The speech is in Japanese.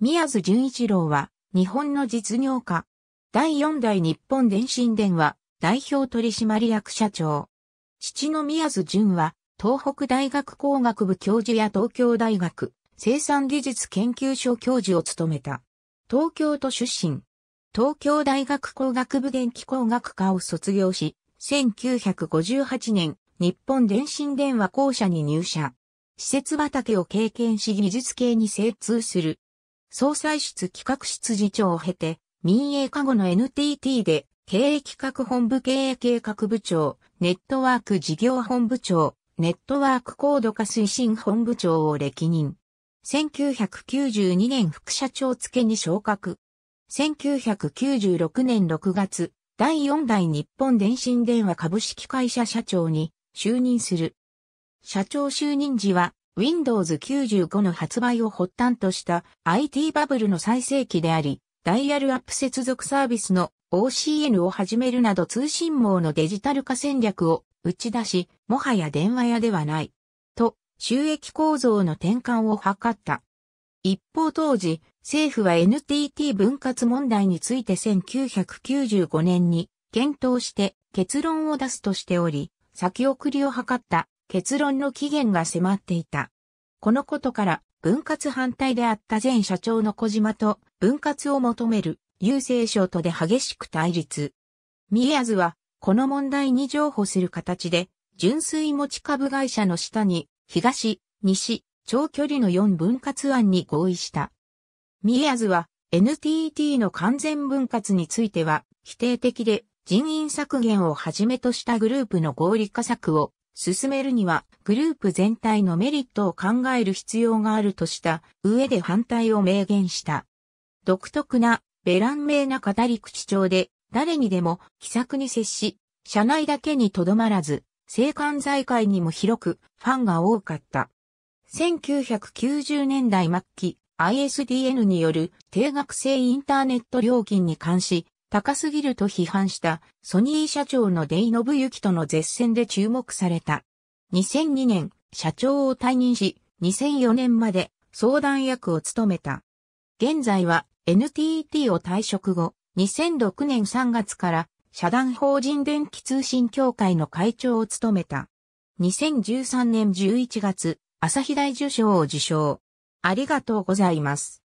宮津純一郎は、日本の実業家。第四代日本電信電話、代表取締役社長。父の宮津純は、東北大学工学部教授や東京大学生産技術研究所教授を務めた。東京都出身。東京大学工学部電気工学科を卒業し、1958年、日本電信電話公社に入社。施設畑を経験し技術系に精通する総裁室企画室次長を経て、民営化後の NTT で、経営企画本部経営計画部長、ネットワーク事業本部長、ネットワーク高度化推進本部長を歴任。1992年副社長付に昇格。1996年6月、第4代日本電信電話株式会社社長に就任する。社長就任時は Windows 95の発売を発端とした IT バブルの最盛期であり、ダイヤルアップ接続サービスの OCN を始めるなど通信網のデジタル化戦略を打ち出し、もはや電話屋ではない。と、収益構造の転換を図った。一方当時、政府は NTT 分割問題について1995年に検討して結論を出すとしており、先送りを図った結論の期限が迫っていた。このことから、分割反対であった前社長の小島と分割を求める郵政省とで激しく対立。ミエアズは、この問題に譲歩する形で、純粋持ち株会社の下に、東、西、長距離の4分割案に合意した。ミエアズは、NTT の完全分割については、否定的で、人員削減をはじめとしたグループの合理化策を進めるにはグループ全体のメリットを考える必要があるとした上で反対を明言した。独特なベラン名な語り口調で誰にでも気さくに接し、社内だけにとどまらず、青函財界にも広くファンが多かった。1990年代末期、ISDN による定額制インターネット料金に関し、高すぎると批判したソニー社長のデイノブユキとの絶戦で注目された。2002年、社長を退任し、2004年まで相談役を務めた。現在は NTT を退職後、2006年3月から社団法人電気通信協会の会長を務めた。2013年11月、朝日大受賞を受賞。ありがとうございます。